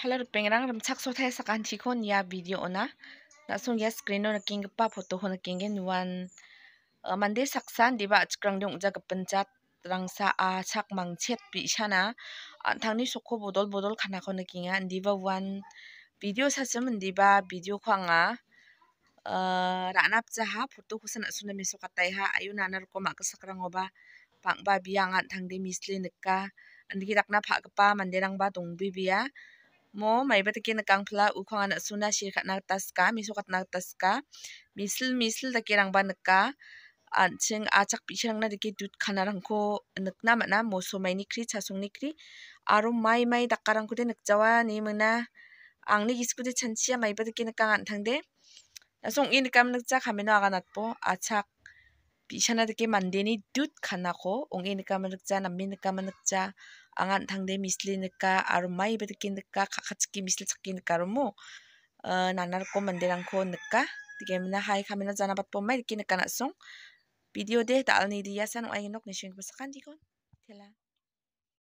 Hello pengrang cak so thai sakan thikon ya video ona na ya screen ona king pa foto hon king gen wan mande saksan diba cikrang dong ja pencat rangsa a cak mang mangchet pi shana ni soko bodol bodol king kon di diba wan video sa mandi diba video khanga ranap jaha photo na sunami sokatai ha ayu nar ko ma kasakrang oba pangba biangan thangde misle nekka andiki rakna phakpa manderang ba dongbi bibia. mo mai bat kin a kang phla u khang an a suna shir k a t nak tas ka mi so k a t nak tas ka misl misl da kirang ban a ka k an ching a chak pi chang na de ki dut k a n a rang ko nak na ma na mo so mai ni kri cha sung ni kri aro mai mai da karang ku de nak jawa ni mna a ang ni gis ku de chan chia mai bat kin a kang an thang de na song in kam nak cha k a m e n a ga nat po a chak pi chana de ki mandeni dut k a n a ko ong in kam nak cha na min kam nak cha angan tangde misli nika aro maiba dake nika kakatsuki misli chake nika nanar nana riko manderangko nika digemina hai kamina janabatpomai dake nika nasung video deh de dalni diasan oai nok nisinggipa sakandikon tela